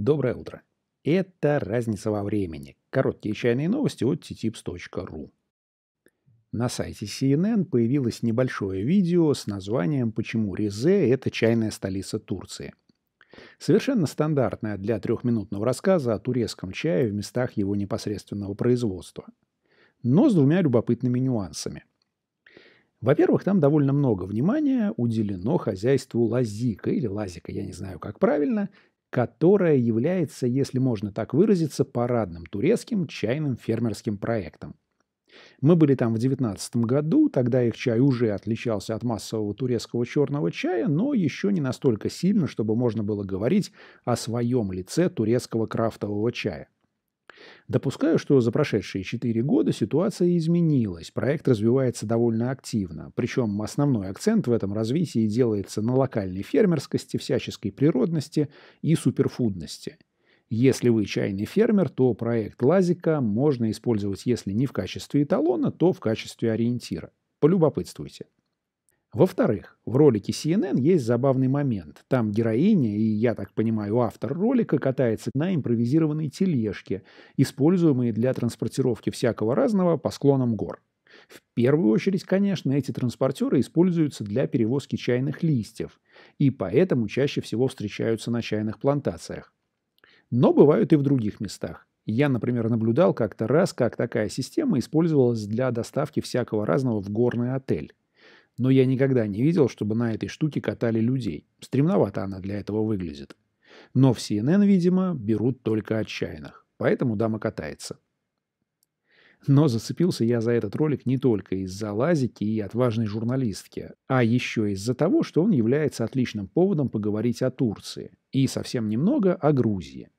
Доброе утро. Это разница во времени. Короткие чайные новости от ttipс.ru. На сайте CNN появилось небольшое видео с названием «Почему Ризе — это чайная столица Турции». Совершенно стандартное для трехминутного рассказа о турецком чае в местах его непосредственного производства. Но с двумя любопытными нюансами. Во-первых, там довольно много внимания уделено хозяйству лазика или лазика, я не знаю, как правильно, которая является, если можно так выразиться, парадным турецким чайным фермерским проектом. Мы были там в 19 году, тогда их чай уже отличался от массового турецкого черного чая, но еще не настолько сильно, чтобы можно было говорить о своем лице турецкого крафтового чая. Допускаю, что за прошедшие четыре года ситуация изменилась, проект развивается довольно активно, причем основной акцент в этом развитии делается на локальной фермерскости, всяческой природности и суперфудности. Если вы чайный фермер, то проект Лазика можно использовать, если не в качестве эталона, то в качестве ориентира. Полюбопытствуйте. Во-вторых, в ролике CNN есть забавный момент. Там героиня, и, я так понимаю, автор ролика катается на импровизированной тележке, используемой для транспортировки всякого разного по склонам гор. В первую очередь, конечно, эти транспортеры используются для перевозки чайных листьев, и поэтому чаще всего встречаются на чайных плантациях. Но бывают и в других местах. Я, например, наблюдал как-то раз, как такая система использовалась для доставки всякого разного в горный отель но я никогда не видел, чтобы на этой штуке катали людей. Стремновато она для этого выглядит. Но в CNN, видимо, берут только отчаянных. Поэтому дама катается. Но зацепился я за этот ролик не только из-за лазики и отважной журналистки, а еще из-за того, что он является отличным поводом поговорить о Турции и совсем немного о Грузии.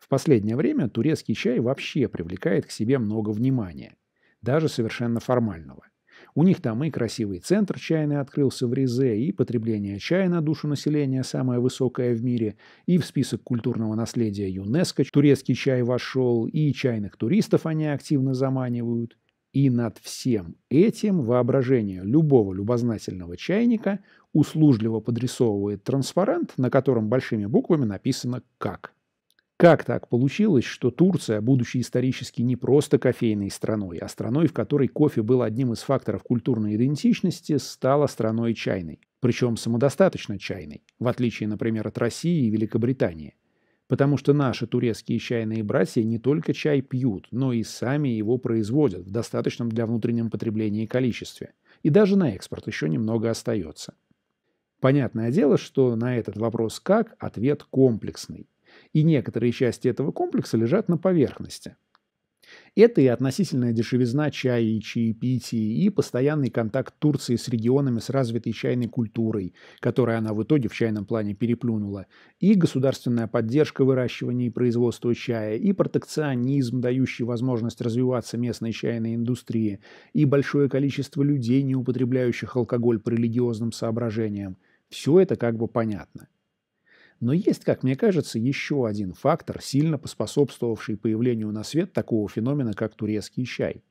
В последнее время турецкий чай вообще привлекает к себе много внимания, даже совершенно формального – у них там и красивый центр чайный открылся в Ризе, и потребление чая на душу населения самое высокое в мире, и в список культурного наследия ЮНЕСКО турецкий чай вошел, и чайных туристов они активно заманивают. И над всем этим воображение любого любознательного чайника услужливо подрисовывает транспарант, на котором большими буквами написано «как». Как так получилось, что Турция, будучи исторически не просто кофейной страной, а страной, в которой кофе был одним из факторов культурной идентичности, стала страной чайной? Причем самодостаточно чайной, в отличие, например, от России и Великобритании. Потому что наши турецкие чайные братья не только чай пьют, но и сами его производят в достаточном для внутреннего потребления количестве. И даже на экспорт еще немного остается. Понятное дело, что на этот вопрос «как» ответ комплексный и некоторые части этого комплекса лежат на поверхности. Это и относительная дешевизна чая и чаепития, и постоянный контакт Турции с регионами с развитой чайной культурой, которую она в итоге в чайном плане переплюнула, и государственная поддержка выращивания и производства чая, и протекционизм, дающий возможность развиваться местной чайной индустрии, и большое количество людей, не употребляющих алкоголь по религиозным соображениям. Все это как бы понятно. Но есть, как мне кажется, еще один фактор, сильно поспособствовавший появлению на свет такого феномена, как турецкий чай.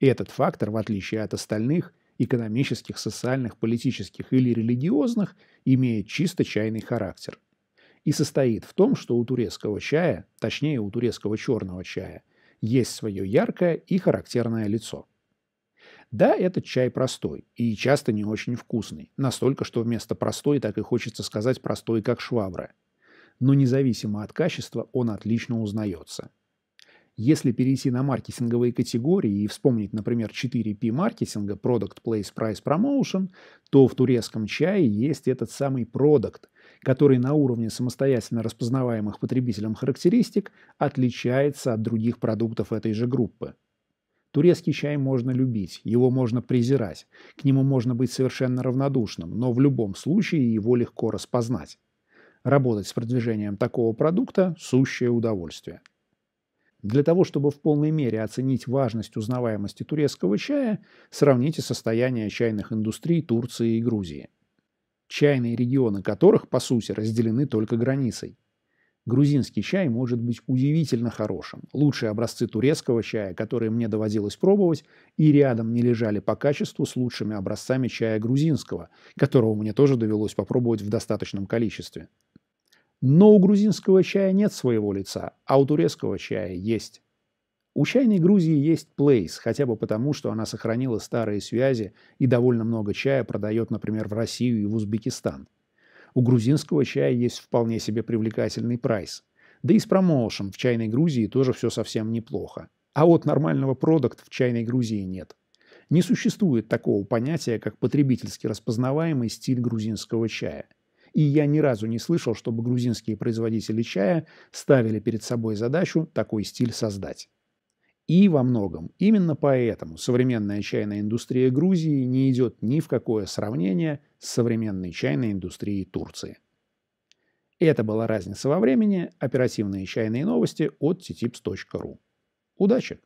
этот фактор, в отличие от остальных, экономических, социальных, политических или религиозных, имеет чисто чайный характер. И состоит в том, что у турецкого чая, точнее у турецкого черного чая, есть свое яркое и характерное лицо – да, этот чай простой и часто не очень вкусный. Настолько, что вместо простой так и хочется сказать простой, как швабра. Но независимо от качества он отлично узнается. Если перейти на маркетинговые категории и вспомнить, например, 4P маркетинга Product, Place, Price, Promotion, то в турецком чае есть этот самый продукт, который на уровне самостоятельно распознаваемых потребителем характеристик отличается от других продуктов этой же группы. Турецкий чай можно любить, его можно презирать, к нему можно быть совершенно равнодушным, но в любом случае его легко распознать. Работать с продвижением такого продукта – сущее удовольствие. Для того, чтобы в полной мере оценить важность узнаваемости турецкого чая, сравните состояние чайных индустрий Турции и Грузии чайные регионы которых, по сути, разделены только границей. Грузинский чай может быть удивительно хорошим. Лучшие образцы турецкого чая, которые мне доводилось пробовать, и рядом не лежали по качеству с лучшими образцами чая грузинского, которого мне тоже довелось попробовать в достаточном количестве. Но у грузинского чая нет своего лица, а у турецкого чая есть. У чайной Грузии есть Place, хотя бы потому, что она сохранила старые связи и довольно много чая продает, например, в Россию и в Узбекистан – у грузинского чая есть вполне себе привлекательный прайс. Да и с промоушем в чайной Грузии тоже все совсем неплохо. А вот нормального продукт в чайной Грузии нет. Не существует такого понятия, как потребительски распознаваемый стиль грузинского чая. И я ни разу не слышал, чтобы грузинские производители чая ставили перед собой задачу такой стиль создать. И во многом именно поэтому современная чайная индустрия Грузии не идет ни в какое сравнение с современной чайной индустрией Турции. Это была разница во времени. Оперативные чайные новости от ttipс.ru. Удачи!